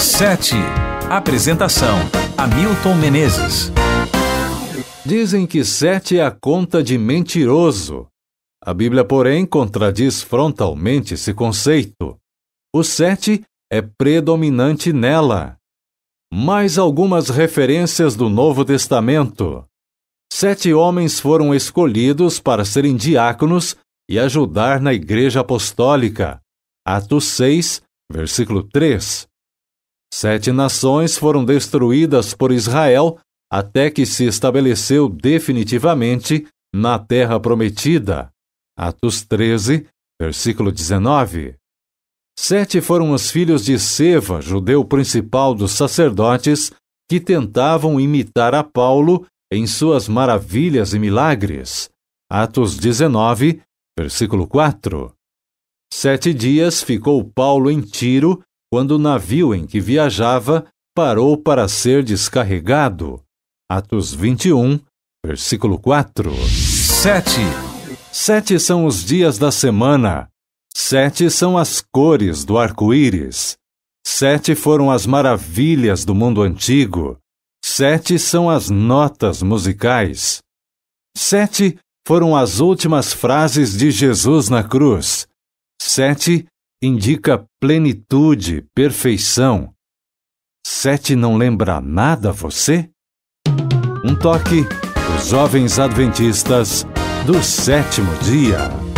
7. Apresentação: Hamilton Menezes. Dizem que sete é a conta de mentiroso. A Bíblia, porém, contradiz frontalmente esse conceito. O sete é predominante nela. Mais algumas referências do Novo Testamento. Sete homens foram escolhidos para serem diáconos e ajudar na Igreja Apostólica. Atos 6, versículo 3. Sete nações foram destruídas por Israel até que se estabeleceu definitivamente na terra prometida. Atos 13, versículo 19. Sete foram os filhos de Seva, judeu principal dos sacerdotes, que tentavam imitar a Paulo em suas maravilhas e milagres. Atos 19, versículo 4. Sete dias ficou Paulo em Tiro quando o navio em que viajava parou para ser descarregado. Atos 21, versículo 4. 7. Sete são os dias da semana. Sete são as cores do arco-íris. Sete foram as maravilhas do mundo antigo. Sete são as notas musicais. Sete foram as últimas frases de Jesus na cruz. Sete indica plenitude, perfeição. Sete não lembra nada a você? Um toque, os jovens adventistas do sétimo dia.